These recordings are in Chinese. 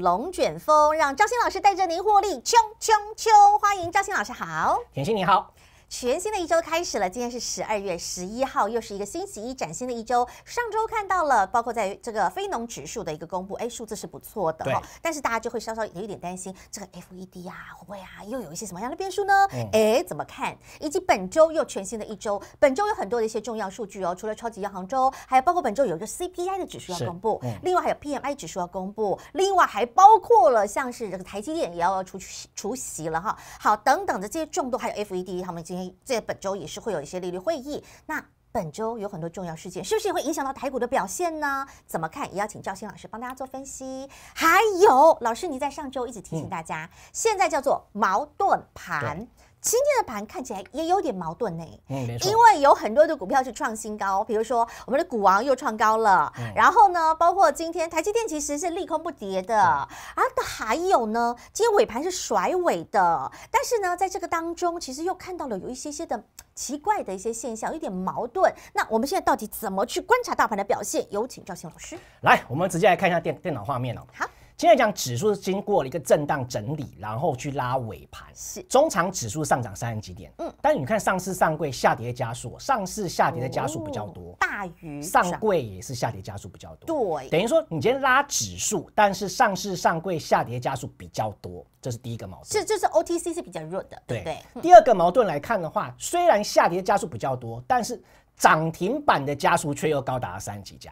龙卷风让张欣老师带着您获利，冲冲冲！欢迎张欣老师，好，甜心你好。全新的一周开始了，今天是十二月十一号，又是一个星期一，崭新的一周。上周看到了，包括在这个非农指数的一个公布，哎，数字是不错的哈，但是大家就会稍稍有一点担心，这个 F E D 呀会不会啊又有一些什么样的变数呢？哎，怎么看？以及本周又全新的一周，本周有很多的一些重要数据哦，除了超级央行周，还有包括本周有一个 C P I 的指数要公布，另外还有 P M I 指数要公布，另外还包括了像是这个台积电也要出出席了哈，好，等等的这些众多，还有 F E D 他们今天。在本周也是会有一些利率会议，那本周有很多重要事件，是不是也会影响到台股的表现呢？怎么看？也要请赵鑫老师帮大家做分析。还有，老师你在上周一直提醒大家，现在叫做矛盾盘。今天的盘看起来也有点矛盾呢，嗯，因为有很多的股票是创新高，比如说我们的股王又创高了，然后呢，包括今天台积电其实是利空不跌的，而的还有呢，今天尾盘是甩尾的，但是呢，在这个当中，其实又看到了有一些些的奇怪的一些现象，有点矛盾。那我们现在到底怎么去观察大盘的表现？有请赵信老师来，我们直接来看一下电电脑画面哦。好。现在讲指数是经过了一个震荡整理，然后去拉尾盘，是中长指数上涨三十几点，嗯，但你看上市上柜下跌加速，上市下跌的加速比较多，大于上柜也是下跌加速比较多，对，等于说你今天拉指数，但是上市上柜下跌加速比较多，这是第一个矛盾，是，就是 OTC 是比较弱的，对。第二个矛盾来看的话，虽然下跌加速比较多，但是。涨停板的家数却又高达三几家，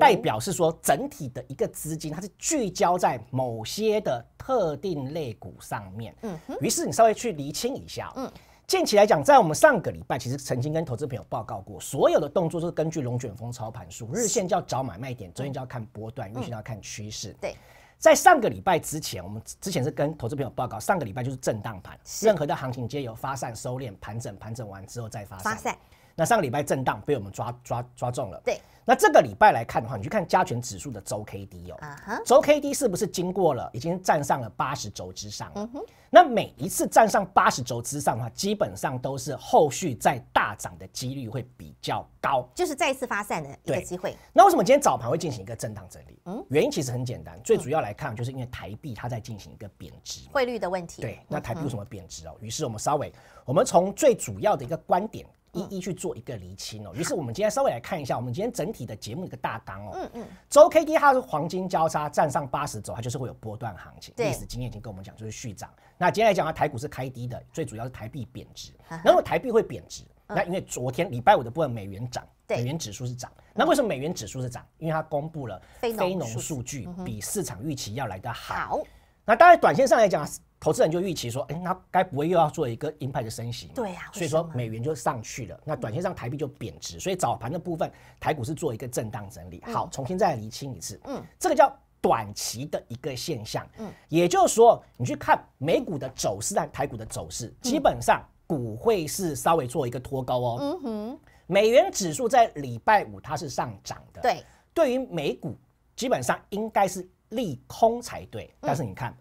代表是说整体的一个资金，它是聚焦在某些的特定类股上面。嗯，于是你稍微去厘清一下。嗯，近期来讲，在我们上个礼拜，其实曾经跟投资朋友报告过，所有的动作都是根据龙卷风操盘术，日线就要找买卖点，周线就要看波段，月线要看趋势。对，在上个礼拜之前，我们之前是跟投资朋友报告，上个礼拜就是震荡盘，任何的行情皆由发散、收敛、盘整、盘整完之后再发发散。那上个礼拜震荡被我们抓抓抓中了。对，那这个礼拜来看的话，你去看加权指数的周 K D 哦，周 K D 是不是经过了已经站上了八十轴之上？嗯哼。那每一次站上八十轴之上的话，基本上都是后续在大涨的几率会比较高，就是再一次发散的一个机会。那为什么今天早盘会进行一个震荡整理？嗯，原因其实很简单，最主要来看就是因为台币它在进行一个贬值，汇率的问题。对，那台币为什么贬值哦？于是我们稍微，我们从最主要的一个观点。一一去做一个厘清哦。于是我们今天稍微来看一下我们今天整体的节目一个大纲哦。嗯嗯。周 K D 它是黄金交叉站上八十走，它就是会有波段行情。对。历史经验已经跟我们讲，就是续涨。那今天来讲啊，台股是开低的，最主要是台币贬值。然后台币会贬值，那因为昨天礼拜五的部分美元涨，美元指数是涨。那为什么美元指数是涨？因为它公布了非农数据比市场预期要来得好。好。那当然，短线上来讲。投资人就预期说：“哎，那该不会又要做一个鹰派的升息？”对呀，所以说美元就上去了，那短线上台币就贬值，所以早盘的部分台股是做一个震荡整理。好，重新再厘清一次，嗯，这个叫短期的一个现象。嗯，也就是说，你去看美股的走势，但台股的走势基本上股会是稍微做一个拖高哦。嗯哼，美元指数在礼拜五它是上涨的，对，对于美股基本上应该是利空才对，但是你看。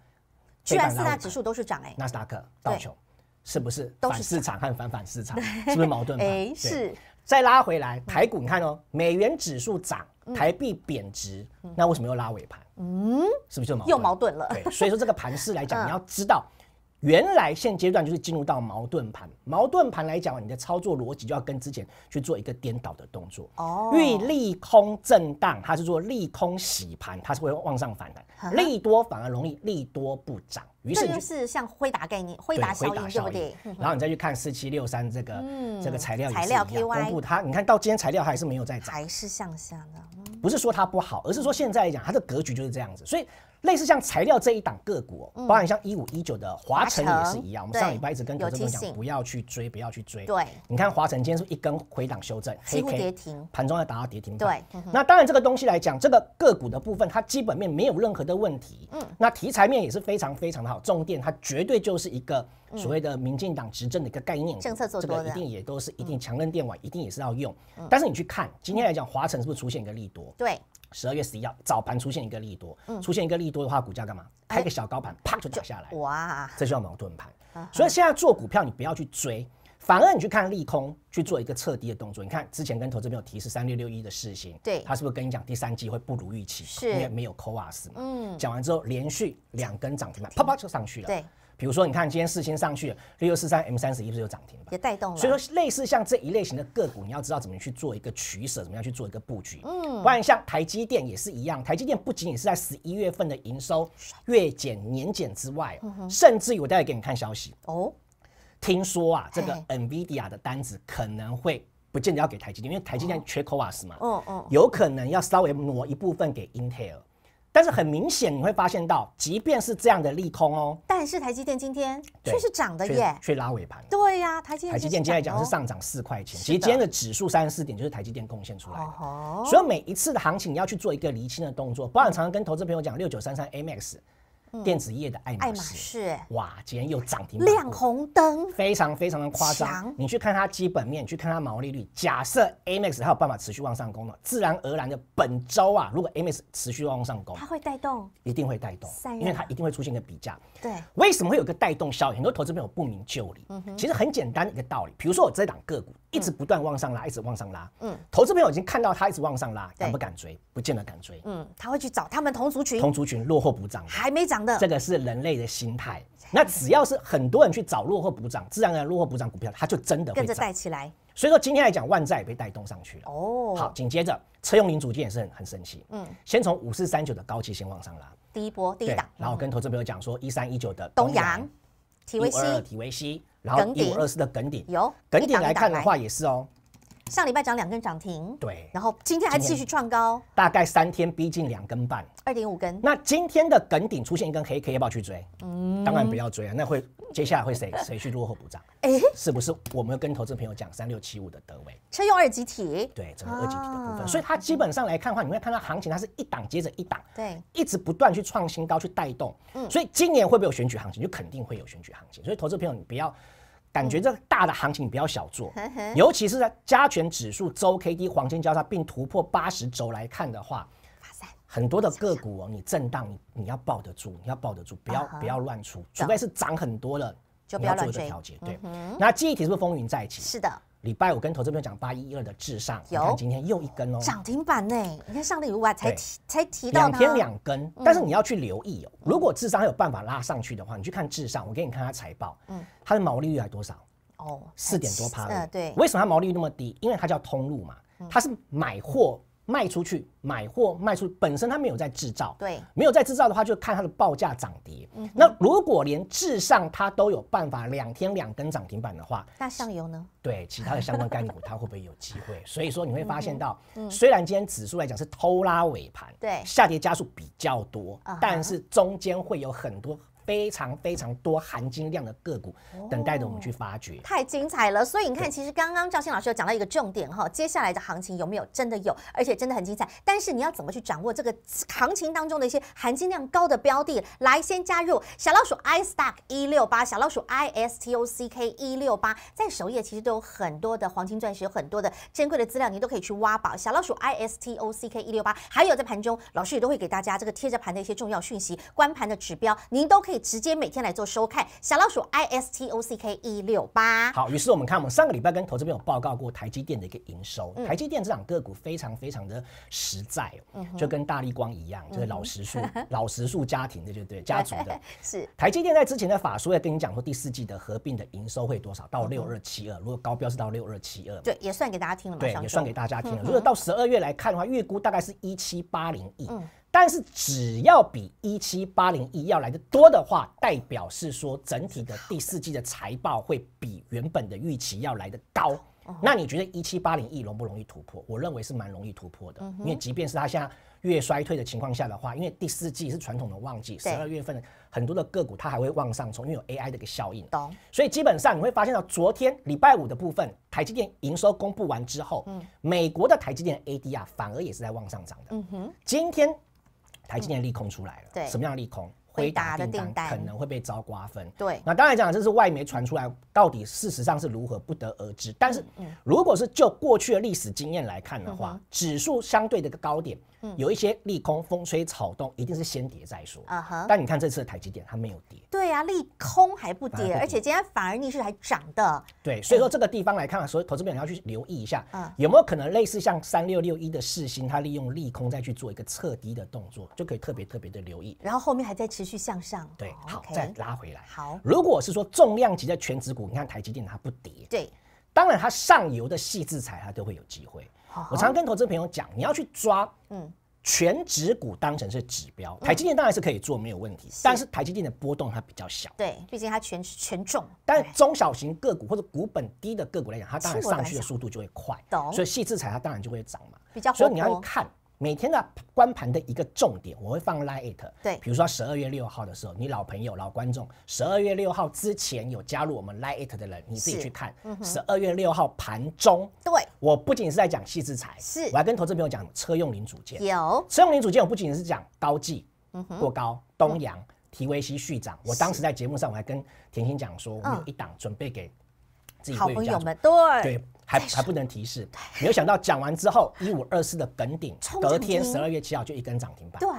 居然四大指数都是涨哎，纳斯达克道穷，是不是都是市场和反反市场，是不是矛盾？哎，是。再拉回来，台股你看哦，美元指数涨，台币贬值，那为什么又拉尾盘？嗯，是不是就矛盾？又矛盾了？对，所以说这个盘势来讲，你要知道。原来现阶段就是进入到矛盾盘，矛盾盘来讲，你的操作逻辑就要跟之前去做一个颠倒的动作。哦。遇利空震荡，它是做利空洗盘，它是会往上反弹；利多反而容易利多不涨。是就是像辉达概念，辉达小，对不对？然后你再去看四七六三这个这个材料，材料公布它，你看到今天材料还是没有在涨，还是向下的。不是说它不好，而是说现在来讲它的格局就是这样子，所以。类似像材料这一档个股，包含像一五一九的华晨也是一样。我们上礼拜一直跟投资分讲，不要去追，不要去追。对，你看华晨今天是一根回档修正，黑乎跌停，盘中要达到跌停。对。那当然这个东西来讲，这个个股的部分，它基本面没有任何的问题。嗯。那题材面也是非常非常的好，重点它绝对就是一个所谓的民进党执政的一个概念，政策做这个一定也都是一定强韧电网，一定也是要用。但是你去看今天来讲，华晨是不是出现一个利多？对。十二月十一号早盘出现一个利多，出现一个利多的话，股价干嘛？开一个小高盘，啪就打下来。哇，这叫矛盾盘。所以现在做股票，你不要去追，反而你去看利空，去做一个彻低的动作。你看之前跟投资朋友提示三六六一的事情，对，他是不是跟你讲第三季会不如预期，因为没有扣瓦斯嘛？嗯，讲完之后连续两根涨停板，啪啪就上去了。对。比如说，你看今天四星上去，六六四三、M 三十一不是有涨停吗？也带动了。所以说，类似像这一类型的个股，你要知道怎么去做一个取舍，怎么样去做一个布局。嗯。不然像台积电也是一样，台积电不仅仅是在十一月份的营收月减、年减之外，甚至于我待会给你看消息哦。听说啊，这个 NVIDIA 的单子可能会不见得要给台积电，因为台积电缺 c o a s 嘛？哦、嗯。有可能要稍微挪一部分给 Intel。但是很明显，你会发现到，即便是这样的利空哦，但是台积电今天却是涨的耶，却拉尾盘。对呀，台积电台积电今天来讲是上涨四块钱。其实今天的指数三十四点就是台积电贡献出来。哦，所以每一次的行情你要去做一个厘清的动作。你常常跟投资朋友讲，六九三三 A Max。电子业的艾美是哇，今天又涨停，亮红灯，非常非常的夸张。你去看它基本面，去看它毛利率。假设 AMX 还有办法持续往上攻了，自然而然的本周啊，如果 AMX 持续往上攻，它会带动，一定会带动，因为它一定会出现个比价。对，为什么会有个带动效应？很多投资朋友不明就里。嗯其实很简单一个道理。比如说我这档个股一直不断往上拉，一直往上拉。嗯，投资朋友已经看到它一直往上拉，敢不敢追？不见得敢追。嗯，他会去找他们同族群，同族群落后补涨，还没涨。这个是人类的心态，那只要是很多人去找落后补涨，自然而然落后补涨股票，它就真的跟着带起来。所以说今天来讲，万债也被带动上去了。哦，好，紧接着车用零组件也是很很神奇。嗯，先从五四三九的高级先往上拉，第一波第一档。然后跟投资朋友讲说，一三一九的东阳，五二二、体二西，然后五二四的耿鼎，有耿鼎来看的话也是哦。上礼拜涨两根涨停，对，然后今天还继续创高，大概三天逼近两根半，二点五根。那今天的梗顶出现一根黑 K，要不要去追？嗯，当然不要追啊。那会接下来会谁 谁去落后补涨？哎，是不是？我们跟投资朋友讲，三六七五的德威车用二级体，对，整个二级体的部分。所以它基本上来看的话，你会看到行情它是一档接着一档，对，一直不断去创新高去带动。嗯，所以今年会不会有选举行情？就肯定会有选举行情。所以投资朋友，你不要。感觉这个大的行情你不要小做，尤其是在加权指数周 K D 黄金交叉并突破八十轴来看的话，很多的个股哦，你震荡你你要抱得住，你要抱得住，不要不要乱出，除非是涨很多了，你要做一个调节，对。那记忆体是不是风云再起？是的。礼拜五跟投资友讲八一二的智上，你看今天又一根哦，涨停板呢？你看上礼拜才提才提到两天两根，但是你要去留意哦。如果智商有办法拉上去的话，你去看智商，我给你看它财报，嗯，它的毛利率还多少？哦，四点多趴了，对。为什么它毛利率那么低？因为它叫通路嘛，它是买货。卖出去，买货卖出，本身它没有在制造，对，没有在制造的话，就看它的报价涨跌。嗯，那如果连至上它都有办法两天两根涨停板的话，那上游呢？对，其他的相关概念股它会不会有机会？所以说你会发现到，虽然今天指数来讲是偷拉尾盘，对，下跌加速比较多，但是中间会有很多。非常非常多含金量的个股等待着我们去发掘，太精彩了！所以你看，其实刚刚赵鑫老师有讲到一个重点哈，接下来的行情有没有真的有，而且真的很精彩。但是你要怎么去掌握这个行情当中的一些含金量高的标的，来先加入小老鼠 i stock 一六八，小老鼠 i s t o c k 一六八，在首页其实都有很多的黄金钻石，有很多的珍贵的资料，您都可以去挖宝。小老鼠 i s t o c k 一六八，还有在盘中，老师也都会给大家这个贴着盘的一些重要讯息、关盘的指标，您都可以。直接每天来做收看小老鼠 I S T O C K 一六八。好，于是我们看，我们上个礼拜跟投资朋友有报告过台积电的一个营收。台积电这档个股非常非常的实在哦，就跟大力光一样，就是老实数、老实数家庭的，对不对？家族的。是。台积电在之前的法说要跟你讲说，第四季的合并的营收会多少？到六二七二。如果高标是到六二七二，对，也算给大家听了嘛？对，也算给大家听了。如果到十二月来看的话，月估大概是一七八零亿。嗯。但是只要比一七八零一要来的多的话，代表是说整体的第四季的财报会比原本的预期要来的高。那你觉得一七八零一容不容易突破？我认为是蛮容易突破的，因为即便是它现在越衰退的情况下的话，因为第四季是传统的旺季，十二月份很多的个股它还会往上冲，因为有 AI 一个效应。懂。所以基本上你会发现到昨天礼拜五的部分，台积电营收公布完之后，美国的台积电 ADR 反而也是在往上涨的。今天。台积电利空出来了，什么样的利空？回答的订单可能会被遭瓜分。对，那当然讲这是外媒传出来，到底事实上是如何不得而知。但是如果是就过去的历史经验来看的话，指数相对的一个高点，有一些利空风吹草动，一定是先跌再说。啊哈。但你看这次的台积电它没有跌。对啊，利空还不跌，而且今天反而逆势还涨的。对，所以说这个地方来看啊，所以投资者也要去留意一下，有没有可能类似像三六六一的四星，它利用利空再去做一个测底的动作，就可以特别特别的留意。然后后面还在持。去向上，对，好，再拉回来，好。如果是说重量级的全职股，你看台积电它不跌，对，当然它上游的细致彩它都会有机会。我常常跟投资朋友讲，你要去抓，嗯，全指股当成是指标，台积电当然是可以做没有问题，但是台积电的波动它比较小，对，毕竟它全权重。但是中小型个股或者股本低的个股来讲，它当然上去的速度就会快，懂？所以细致彩它当然就会涨嘛，比较。所以你要看。每天的观盘的一个重点，我会放 Lite。对，比如说十二月六号的时候，你老朋友、老观众，十二月六号之前有加入我们 Lite 的人，你自己去看。十二月六号盘中，对我不仅是在讲细资材，是，我还跟投资朋友讲车用零组件有车用零组件，我不仅是讲高技，过高东阳、TVC 续涨。我当时在节目上，我还跟甜心讲说，我们有一档准备给。好朋友们，对对，还还不能提示。没有想到讲完之后，一五二四的梗顶，隔天十二月七号就一根涨停板，对，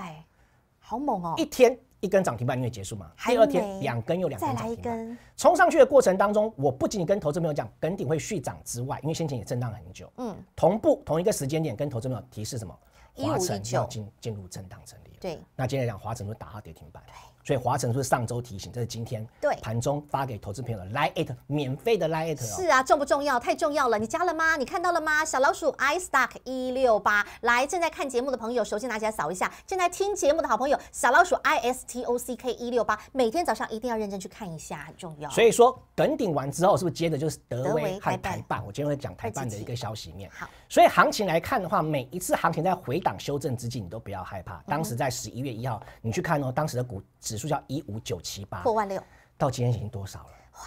好猛哦！一天一根涨停板，因为结束嘛，第二天两根又两根涨停板。冲上去的过程当中，我不仅跟投资朋友讲梗顶会续涨之外，因为先前也震荡很久，嗯，同步同一个时间点跟投资朋友提示什么，华晨要进进入震荡整理。对，那接下来讲华晨都打到跌停板。所以华晨是不是上周提醒？这是今天盘中发给投资朋友的 l it 免费的 l it 是啊，重不重要？太重要了！你加了吗？你看到了吗？小老鼠 i stock 一六八来，正在看节目的朋友，手机拿起来扫一下；正在听节目的好朋友，小老鼠 i s t o c k 一六八，每天早上一定要认真去看一下，很重要。所以说，等顶完之后，是不是接着就是德威和台办？我今天会讲台办的一个消息面。好，所以行情来看的话，每一次行情在回档修正之际，你都不要害怕。当时在十一月一号，你去看哦，当时的股指。指数叫一五九七八破万六，到今天已经多少了？哇，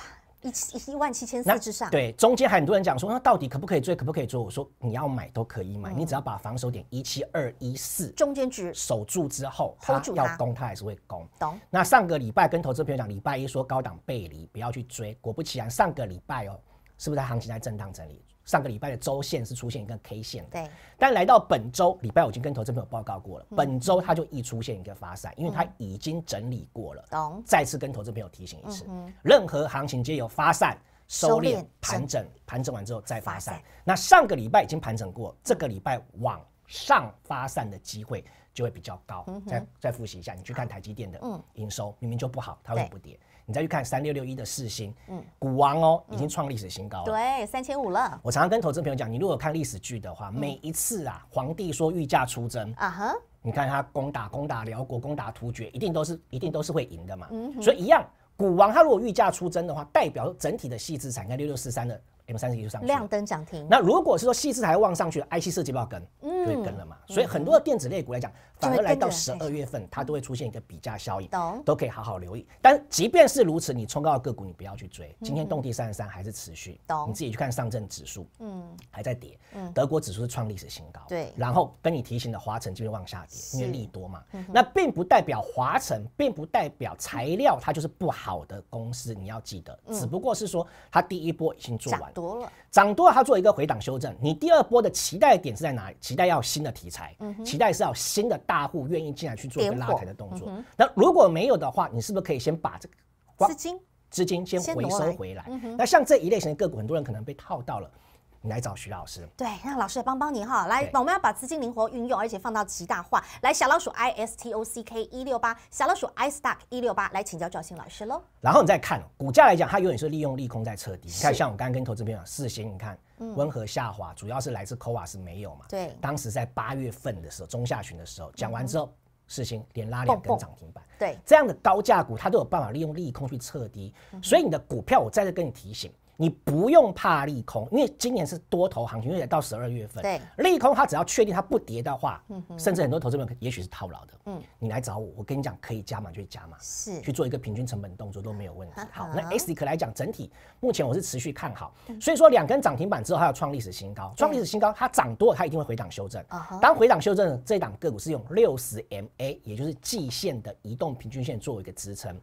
一七一万七千四之上。对，中间很多人讲说，那到底可不可以追？可不可以追？我说你要买都可以买，你只要把防守点一七二一四中间值守住之后，它要攻它还是会攻。懂？那上个礼拜跟投资朋友讲，礼拜一说高档背离，不要去追。果不其然，上个礼拜哦，是不是行情在震荡整理？上个礼拜的周线是出现一个 K 线的，对。但来到本周，礼拜我已经跟投资朋友报告过了，本周它就易出现一个发散，因为它已经整理过了。懂。再次跟投资朋友提醒一次，任何行情皆有发散、收敛、盘整，盘整完之后再发散。那上个礼拜已经盘整过，这个礼拜往上发散的机会就会比较高。再再复习一下，你去看台积电的营收，明明就不好，它会不跌？你再去看三六六一的四星，嗯，股王哦，已经创历史新高了，对，三千五了。我常常跟投资朋友讲，你如果看历史剧的话，每一次啊，皇帝说御驾出征啊哈，你看他攻打攻打辽国、攻打突厥，一定都是一定都是会赢的嘛。所以一样，股王他如果御驾出征的话，代表整体的细资产，跟六六四三的。M 三十一就上亮灯涨停。那如果是说细枝还要往上去，IC 设计不要跟，就会跟了嘛。所以很多的电子类股来讲，反而来到十二月份，它都会出现一个比价效应，都都可以好好留意。但即便是如此，你冲高的个股你不要去追。今天动地三十三还是持续，懂？你自己去看上证指数，嗯，还在跌，嗯，德国指数是创历史新高，对。然后跟你提醒的华晨就会往下跌，因为利多嘛。那并不代表华晨，并不代表材料它就是不好的公司，你要记得，只不过是说它第一波已经做完。多了，涨多了，它做一个回档修正。你第二波的期待点是在哪里？期待要新的题材，期待是要新的大户愿意进来去做一个拉抬的动作。那如果没有的话，你是不是可以先把这个资金资金先回收回来？那像这一类型的个股，很多人可能被套到了。你来找徐老师，对，让老师来帮帮你哈。来，我们要把资金灵活运用，而且放到极大化。来，小老鼠 ISTOCK 一六八，小老鼠 IStock 一六八，来请教赵兴老师喽。然后你再看股价来讲，它永远是利用利空在撤低。你看，像我刚刚跟投朋友啊，四星，你看，温和下滑，主要是来自 c o a 是没有嘛？对。当时在八月份的时候，中下旬的时候讲完之后，事情连拉两根涨停板。对。这样的高价股，它都有办法利用利空去撤低。所以你的股票，我在这跟你提醒。你不用怕利空，因为今年是多头行情，因为到十二月份，对，利空它只要确定它不跌的话，嗯甚至很多投资者也许是套牢的，嗯，你来找我，我跟你讲可以加码就加码，是，去做一个平均成本动作都没有问题。好，那 S 股来讲整体目前我是持续看好，所以说两根涨停板之后它要创历史新高，创历史新高它涨多它一定会回档修正，当回档修正这一档个股是用六十 MA 也就是季线的移动平均线做一个支撑。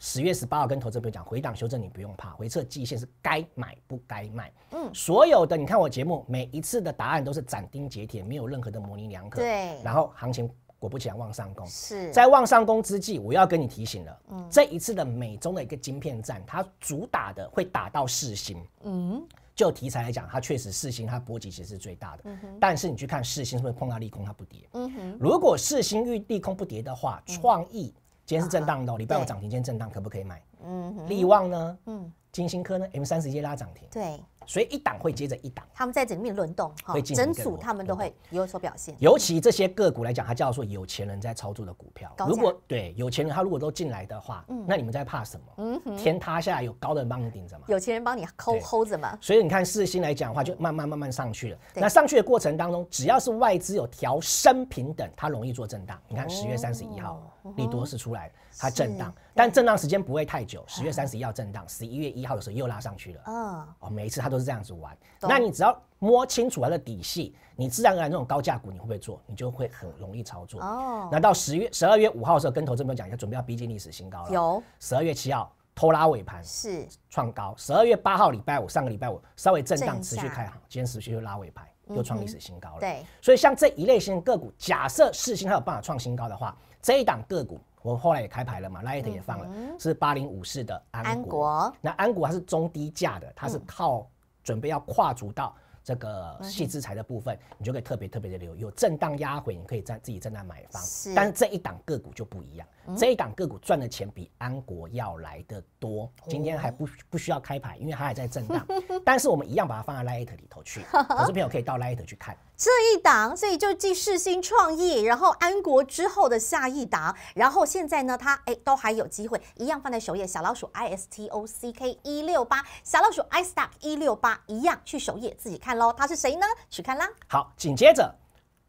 十月十八号跟投资友讲回档修正你不用怕，回撤季线是该。该买不该卖，嗯，所有的你看我节目，每一次的答案都是斩钉截铁，没有任何的模棱两可，对。然后行情果不其然往上攻，是在望上攻之际，我要跟你提醒了，嗯，这一次的美中的一个晶片战，它主打的会打到四星，嗯，就题材来讲，它确实四星，它波及其实是最大的，嗯哼。但是你去看四星是碰到利空它不跌，嗯哼。如果四星遇利空不跌的话，创意今天是震荡的，礼拜五涨停，今天震荡可不可以买？嗯哼。利旺呢？嗯。金星科呢？M 三十接拉涨停，对，所以一档会接着一档，他们在整面轮动，整组他们都会有所表现。尤其这些个股来讲，它叫做有钱人在操作的股票。如果对有钱人，他如果都进来的话，那你们在怕什么？天塌下来有高的人帮你顶着吗？有钱人帮你抠抠着吗？所以你看，四星来讲的话，就慢慢慢慢上去了。那上去的过程当中，只要是外资有调升平等，它容易做震荡。你看十月三十一号利多是出来，它震荡，但震荡时间不会太久。十月三十一号震荡，十一月一。号的时候又拉上去了，嗯，哦，每一次它都是这样子玩，那你只要摸清楚它的底细，你自然而然这种高价股你会不会做，你就会很容易操作哦。那到十月十二月五号的时候，跟投资友讲下，准备要逼近历史新高了，有十二月七号拖拉尾盘是创高，十二月八号礼拜五上个礼拜五稍微震荡持续开好，今天持续又拉尾盘又创历史新高了，对，所以像这一类型个股，假设市心还有办法创新高的话，这一档个股。我们后来也开牌了嘛，Light 也放了，是八零五四的安国。那安国它是中低价的，它是靠准备要跨足到这个细资材的部分，你就可以特别特别的留。有震荡压回，你可以在自己在那买方。但是这一档个股就不一样，这一档个股赚的钱比安国要来的多。今天还不不需要开牌，因为它还在震荡，但是我们一样把它放在 Light 里头去。投资朋友可以到 Light 去看。这一档，所以就继世新创意，然后安国之后的下一档，然后现在呢，它哎都还有机会，一样放在首页。小老鼠 i s t o c k 一六八，小老鼠 i stock 一六八，一样去首页自己看喽。他是谁呢？去看啦。好，紧接着。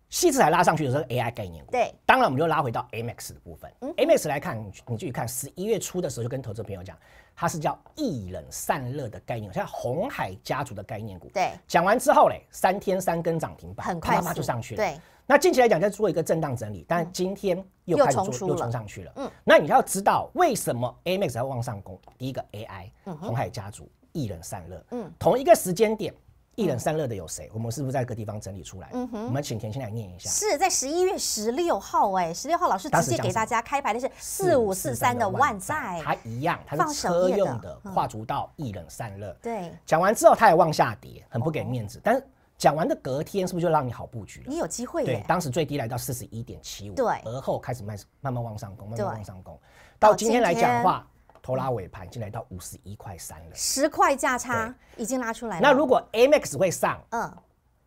西祠才拉上去，的时候 AI 概念。对，当然我们就拉回到 AMX 的部分。AMX 来看，你你自己看，十一月初的时候就跟投资朋友讲，它是叫易冷散热的概念，像红海家族的概念股。对，讲完之后嘞，三天三根涨停板，很快啪就上去了。对，那近期来讲在做一个震荡整理，但今天又开始做，又冲上去了。嗯，那你要知道为什么 AMX 要往上攻？第一个 AI，红海家族，易冷散热。嗯，同一个时间点。一冷三热的有谁？我们是不是在各地方整理出来？嗯哼，我们请田先来念一下。是在十一月十六号哎，十六号老师直接给大家开牌的是四五四三的万载，它一样，它是车用的跨足道一冷三热。对，讲完之后它也往下跌，很不给面子。但是讲完的隔天是不是就让你好布局？你有机会。对，当时最低来到四十一点七五，对，而后开始慢慢慢往上攻，慢慢往上攻，到今天来讲话。拖拉尾盘进来到五十一块三了，十块价差已经拉出来了。那如果 A M X 会上，嗯，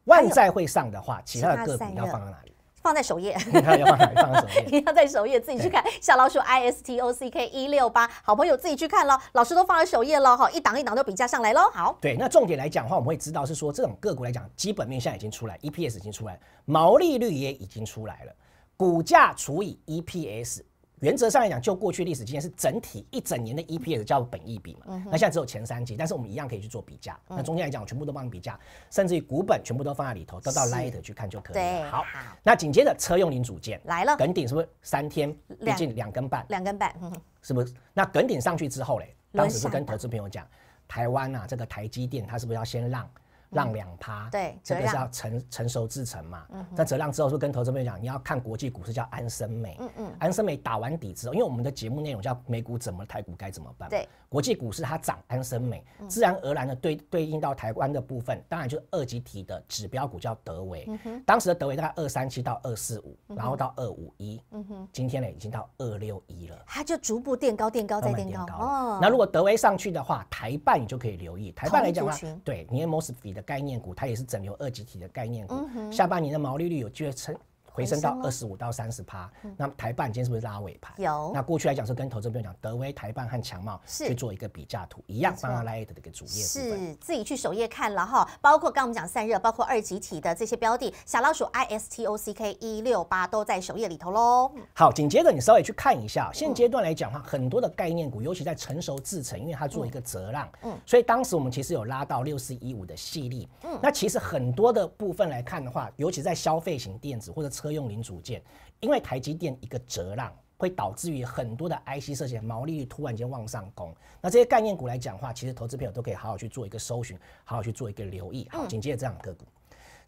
万债会上的话，其他的个股你要放到哪里？放在首页。你要放哪里？放在首页。要在首自己去看，小老鼠 I S T O C K 一六八，好朋友自己去看咯。老师都放在首页了哈，一档一档都比价上来咯。好，对。那重点来讲的话，我们会知道是说这种个股来讲，基本面在已经出来，E P S 已经出来，毛利率也已经出来了，股价除以 E P S。原则上来讲，就过去历史经验是整体一整年的 EPS 叫本益比嘛。那现在只有前三季，但是我们一样可以去做比较。那中间来讲，全部都帮你比价，甚至于股本全部都放在里头，都到 l i g h t 去看就可以了。对，好。那紧接着车用零组件来了，跟顶是不是三天？毕竟两根半，两根半，是不是？那梗顶上去之后嘞，当时是跟投资朋友讲，台湾啊，这个台积电它是不是要先让？涨两趴，对，这个叫成成熟自成嘛。嗯。那折量之后，是跟投资友讲，你要看国际股市，叫安森美。嗯嗯。安森美打完底之后，因为我们的节目内容叫美股怎么，台股该怎么办。对。国际股市它涨，安森美自然而然的对对应到台湾的部分，当然就是二级体的指标股叫德维，当时的德维大概二三七到二四五，然后到二五一。嗯哼。今天呢，已经到二六一了。它就逐步垫高，垫高再垫高。哦。那如果德维上去的话，台办你就可以留意。台办来讲，对你 most 的。概念股，它也是整流二级体的概念股，下半年的毛利率有会撑。回升到二十五到三十趴。那么台办今天是不是拉尾盘？有。那过去来讲是跟投资朋友讲，德威、台办和强茂去做一个比价图一样，拿拉的这个主页是自己去首页看，了哈。包括刚我们讲散热，包括二级体的这些标的，小老鼠 ISTOCK 一六八都在首页里头喽。好，紧接着你稍微去看一下，现阶段来讲的话，很多的概念股，尤其在成熟制成，因为它做一个折浪，嗯，所以当时我们其实有拉到六四一五的系列，嗯，那其实很多的部分来看的话，尤其在消费型电子或者车。用零组件，因为台积电一个折让，会导致于很多的 IC 设计毛利率突然间往上攻。那这些概念股来讲话，其实投资朋友都可以好好去做一个搜寻，好好去做一个留意。好，紧接着这样个股，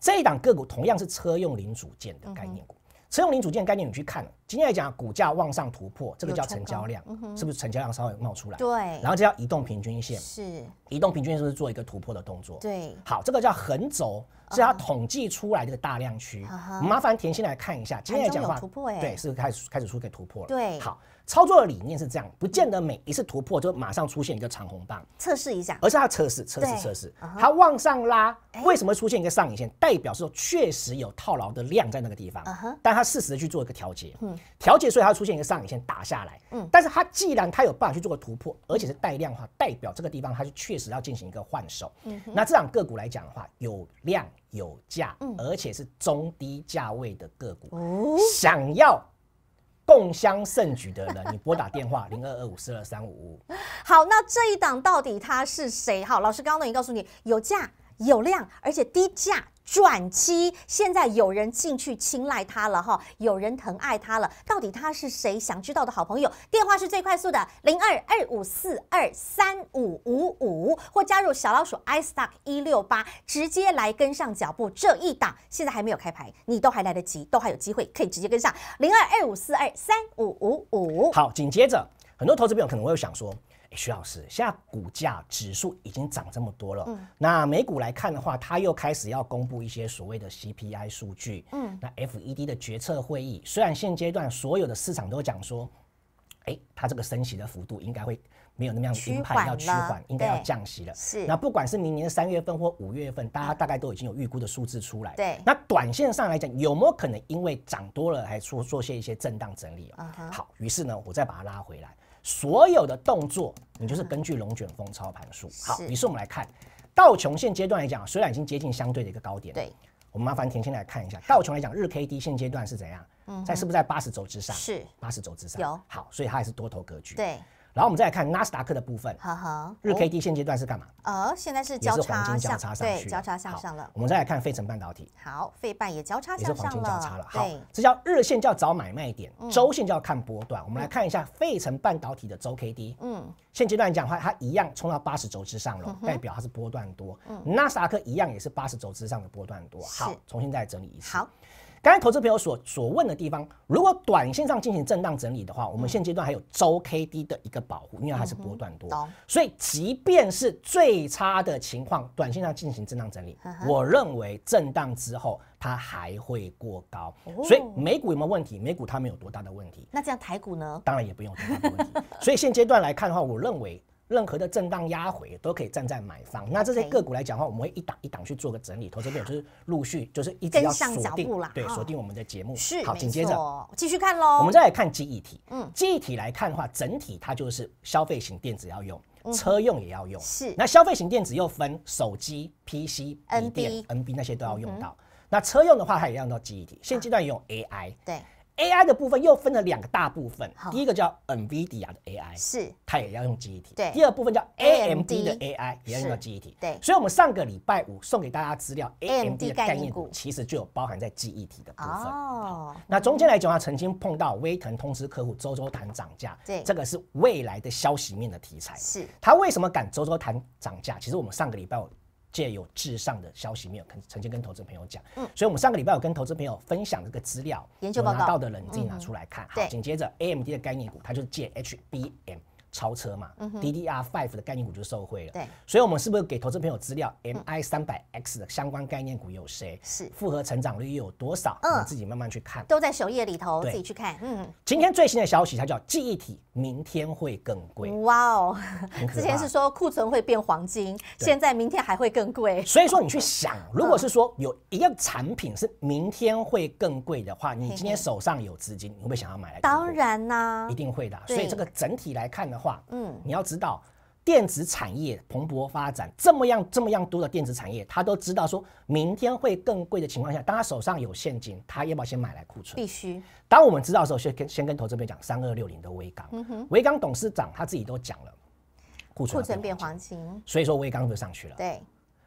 这一档个股同样是车用零组件的概念股。车用零组件概念，你去看，今天来讲，股价往上突破，这个叫成交量，是不是成交量稍微冒出来？对，然后这叫移动平均线，是移动平均线是不是做一个突破的动作？对，好，这个叫横轴，是要统计出来这个大量区。麻烦田心来看一下，今天来讲的话，对，是开始开始出给突破了。对，好。操作的理念是这样，不见得每一次突破就马上出现一个长红棒测试一下，而是它测试测试测试，它往上拉，为什么出现一个上影线，代表是说确实有套牢的量在那个地方，但它适时的去做一个调节，嗯，调节，所以它出现一个上影线打下来，嗯，但是它既然它有办法去做个突破，而且是带量的话，代表这个地方它是确实要进行一个换手，嗯，那这种个股来讲的话，有量有价，而且是中低价位的个股，想要。共襄盛举的人，你拨打电话零二二五四二三五五。好，那这一档到底他是谁？好，老师刚刚已经告诉你，有价有量，而且低价。转机，现在有人进去青睐他了哈，有人疼爱他了。到底他是谁？想知道的好朋友，电话是最快速的零二二五四二三五五五，或加入小老鼠 i stock 一六八，直接来跟上脚步。这一档现在还没有开牌，你都还来得及，都还有机会，可以直接跟上零二二五四二三五五五。好，紧接着，很多投资朋友可能会有想说。徐老师，现在股价指数已经涨这么多了，那美股来看的话，它又开始要公布一些所谓的 CPI 数据。嗯，那 FED 的决策会议，虽然现阶段所有的市场都讲说，哎，它这个升息的幅度应该会没有那么样鹰派，要趋缓，应该要降息了。是，那不管是明年的三月份或五月份，大家大概都已经有预估的数字出来。对，那短线上来讲，有没有可能因为涨多了，还做做些一些震荡整理？啊好，于是呢，我再把它拉回来。所有的动作，你就是根据龙卷风操盘术。好，于是我们来看，道琼现阶段来讲，虽然已经接近相对的一个高点。对，我们麻烦田先来看一下，道琼来讲日 K D 现阶段是怎样？嗯，在是不是在八十轴之上？是，八十轴之上。有，好，所以它也是多头格局。对。然后我们再来看纳斯达克的部分，日 K D 现阶段是干嘛？呃，现在是交叉交叉上去，交叉上了。我们再来看费城半导体，好，费半也交叉上，也是黄金交叉了。好，这叫日线叫找买卖点，周线就要看波段。我们来看一下费城半导体的周 K D，嗯，现阶段讲话它一样冲到八十轴之上了，代表它是波段多。纳斯达克一样也是八十轴之上的波段多。好，重新再整理一次。好。刚才投资朋友所所问的地方，如果短线上进行震荡整理的话，我们现阶段还有周 K D 的一个保护，因为它是波段多，所以即便是最差的情况，短线上进行震荡整理，我认为震荡之后它还会过高，所以美股有没有问题？美股它没有多大的问题，那这样台股呢？当然也不用多大的问题。所以现阶段来看的话，我认为。任何的震荡压回都可以站在买方。那这些个股来讲的话，我们会一档一档去做个整理。投资朋友就是陆续就是一直要锁定，对，锁定我们的节目。是好，紧接着继续看喽。我们再来看记忆体，嗯，记忆体来看的话，整体它就是消费型电子要用，车用也要用。是。那消费型电子又分手机、PC、NB、NB 那些都要用到。那车用的话，它也用到记忆体。现阶段也用 AI。对。AI 的部分又分了两个大部分，第一个叫 NVIDIA 的 AI，是它也要用记忆体。对，第二部分叫 AMD 的 AI，也要用到记忆体。对，所以我们上个礼拜五送给大家资料，AMD 的概念股其实就有包含在记忆体的部分。哦，那中间来讲啊，曾经碰到威腾通知客户周周谈涨价，对，这个是未来的消息面的题材。是，他为什么敢周周谈涨价？其实我们上个礼拜五。借有至上的消息，没有？跟曾经跟投资朋友讲，嗯，所以我们上个礼拜有跟投资朋友分享这个资料研究报告，拿到的自己拿出来看，好，紧接着 A M D 的概念股，它就是借 H B M。超车嘛，DDR5 的概念股就受惠了。对，所以我们是不是给投资朋友资料，MI 三百 X 的相关概念股有谁？是复合成长率又有多少？嗯，自己慢慢去看。都在首页里头，自己去看。嗯，今天最新的消息，它叫记忆体，明天会更贵。哇哦，之前是说库存会变黄金，现在明天还会更贵。所以说你去想，如果是说有一个产品是明天会更贵的话，你今天手上有资金，你会不会想要买来？当然啦，一定会的。所以这个整体来看呢。话，嗯，你要知道，电子产业蓬勃发展，这么样这么样多的电子产业，他都知道，说明天会更贵的情况下，当他手上有现金，他要不要先买来库存？必须。当我们知道的时候，先跟先跟投资这边讲，三二六零的微钢，维钢董事长他自己都讲了，库存库存变黄金，所以说维钢就上去了？对，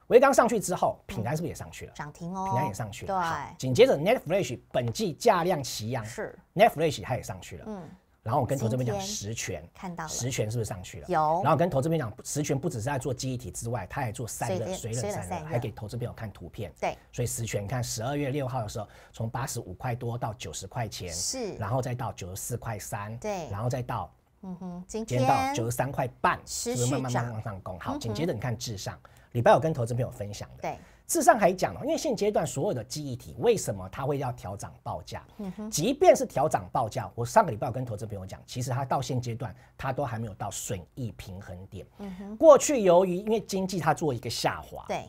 维钢上去之后，品安是不是也上去了？涨停哦，品安也上去了，对。紧接着 Netflix 本季价量齐扬，是 Netflix 它也上去了，嗯。然后我跟投资朋边讲实权，看到实权是不是上去了？有。然后跟投资朋边讲，实权不只是在做记忆体之外，他还做三热、水冷、三热，还给投资朋友看图片。对。所以实权看十二月六号的时候，从八十五块多到九十块钱，是。然后再到九十四块三，对。然后再到，嗯哼，今天到九十三块半，不是慢慢往上攻。好，紧接着你看智上，礼拜有跟投资朋友分享的。对。至上还讲了，因为现阶段所有的记忆体，为什么它会要调整报价？嗯哼，即便是调整报价，我上个礼拜跟投资朋友讲，其实它到现阶段，它都还没有到损益平衡点。嗯哼，过去由于因为经济它做一个下滑，对，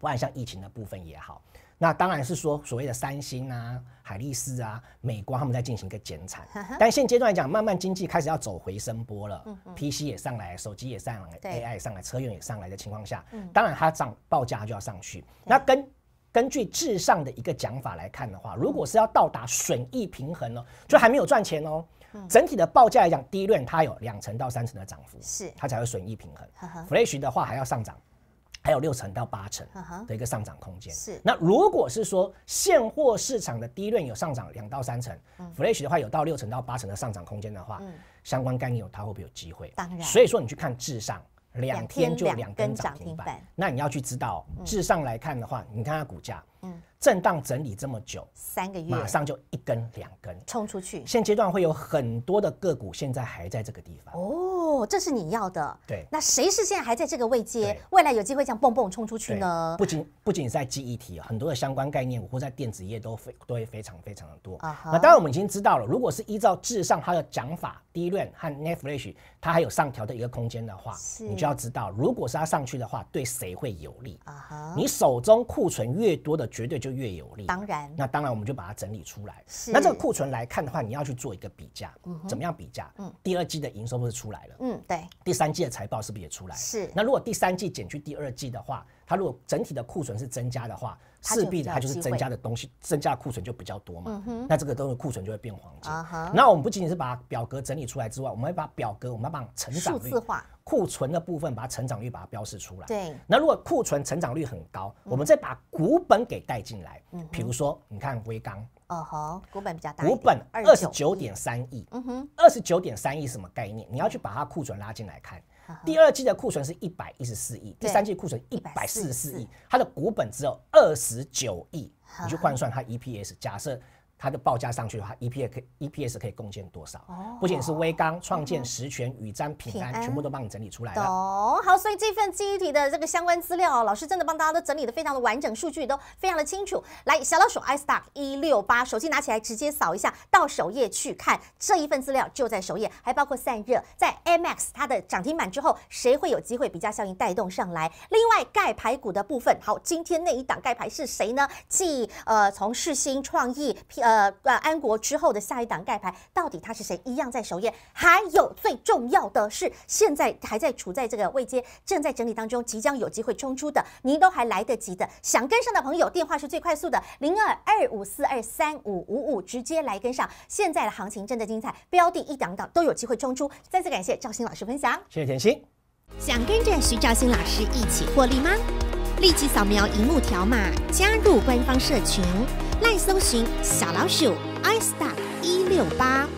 不然像疫情的部分也好。那当然是说，所谓的三星啊、海力士啊、美光他们在进行一个减产，但现阶段来讲，慢慢经济开始要走回升波了，PC 也上来，手机也上来，AI 上来，车用也上来的情况下，当然它涨报价就要上去。那根根据智上的一个讲法来看的话，如果是要到达损益平衡呢，就还没有赚钱哦。整体的报价来讲，第一轮它有两成到三成的涨幅，是它才会损益平衡。Flash 的话还要上涨。还有六成到八成的一个上涨空间。是。那如果是说现货市场的低轮有上涨两到三成，Flash 的话有到六成到八成的上涨空间的话，相关概念它会不会有机会？当然。所以说你去看至上两天就两根涨停板，那你要去知道至上来看的话，你看它股价。震荡整理这么久，三个月马上就一根两根冲出去。现阶段会有很多的个股现在还在这个地方。哦，这是你要的。对。那谁是现在还在这个位阶，未来有机会这样蹦蹦冲出去呢？不仅不仅在记忆体，很多的相关概念，股或在电子业都非都会非常非常的多。那当然我们已经知道了，如果是依照智上它的讲法低 r 和 n e t Flash 它还有上调的一个空间的话，你就要知道，如果是它上去的话，对谁会有利？啊哈。你手中库存越多的。绝对就越有利，当然，那当然我们就把它整理出来。是，那这个库存来看的话，你要去做一个比价，怎么样比价？嗯，第二季的营收是不是出来了？嗯，对，第三季的财报是不是也出来？了？是，那如果第三季减去第二季的话，它如果整体的库存是增加的话。势必的，它就是增加的东西，增加库存就比较多嘛。那这个东西库存就会变黄金。那我们不仅仅是把表格整理出来之外，我们会把表格我们要把成长率、库存的部分把它成长率把它标示出来。对。那如果库存成长率很高，我们再把股本给带进来。嗯。比如说，你看微钢。哦吼，股本比较大。股本二十九点三亿。嗯哼。二十九点三亿什么概念？你要去把它库存拉进来看。第二季的库存是一百一十四亿，第三季库存一百四十四亿，它的股本只有二十九亿，你去换算它 EPS 假设它的报价上去的话，EPS 可以，EPS 可以贡献多少？哦，不仅是微刚、创建实权宇瞻平安，全部都帮你整理出来了。懂。好，所以这份忆体的这个相关资料，老师真的帮大家都整理的非常的完整，数据都非常的清楚。来，小老鼠 iStock 一六八，手机拿起来直接扫一下，到首页去看这一份资料就在首页，还包括散热在 m x 它的涨停板之后，谁会有机会比价效应带动上来？另外，盖牌股的部分，好，今天那一档盖牌是谁呢？既呃，从视新创意 P 呃。呃，安国之后的下一档盖牌到底他是谁？一样在首页。还有最重要的是，现在还在处在这个位阶，正在整理当中，即将有机会冲出的，您都还来得及的。想跟上的朋友，电话是最快速的，零二二五四二三五五五，直接来跟上。现在的行情正在精彩，标的一档档都有机会冲出。再次感谢赵鑫老师分享。谢谢甜心。想跟着徐兆新老师一起获利吗？立即扫描荧幕条码，加入官方社群。来搜寻小老鼠 i s t a r k 一六八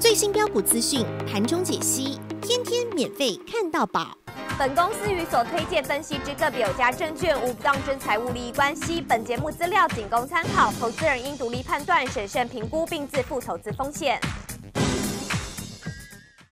最新标股资讯、盘中解析，天天免费看到宝。本公司与所推荐分析之个别有价证券无不当之财务利益关系，本节目资料仅供参考，投资人应独立判断、审慎评估并自负投资风险。